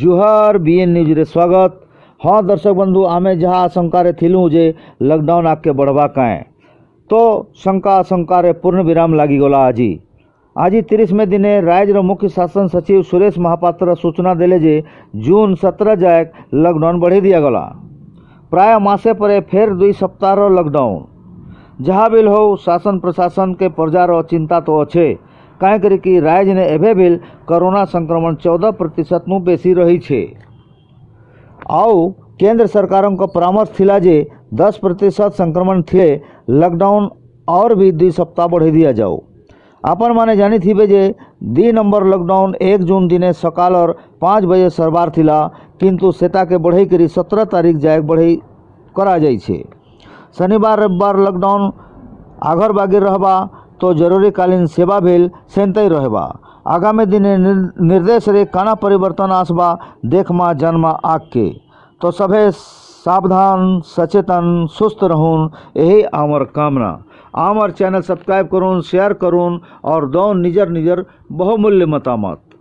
जुहार N news स्वागत हाँ दर्शक बंधु आम जहाँ आशंकर लकडाउन आगे बढ़वा कहें तो शंका आशंकर पूर्ण विराम लगला आज आज तीस मे दिन राज्यर मुख्य शासन सचिव सुरेश महापात्र सूचना देले जे जून सतरह जाए लॉकडाउन बढ़ाई दिगला प्राय मासे परे फेर दुई सप्ताह लॉकडाउन जहाँ बिल हो शासन प्रशासन के प्रजार चिंता तो अच्छे एवे बिल એભેભેલ संक्रमण चौदह प्रतिशत પ્રતિશતનું બેસી रही है आओ केंद्र सरकारों का परामर्श थी जे दस प्रतिशत संक्रमण थे लॉकडाउन और भी दुई सप्ताह बढ़े दिया जाओ आपन माने जानी थी जे दी नंबर लॉकडाउन एक जून दिने सकाल और पाँच बजे सरबार थिला किंतु सेता के बढ़े करी सत्रह तारीख जाए बढ़े करा जाए शनिवार रविवार लॉकडाउन आघर बागे रहबा तो जरूरी कालीन सेवा भी सेन्त रह आगामी दिन निर्देश रे काना परिवर्तन आसबा देखमा जन्मा आग के तो सभे सावधान सचेतन सुस्त रहून यही आमर कामना आमर चैनल सब्सक्राइब करून शेयर करून और दो निजर निजर बहुमूल्य मतामत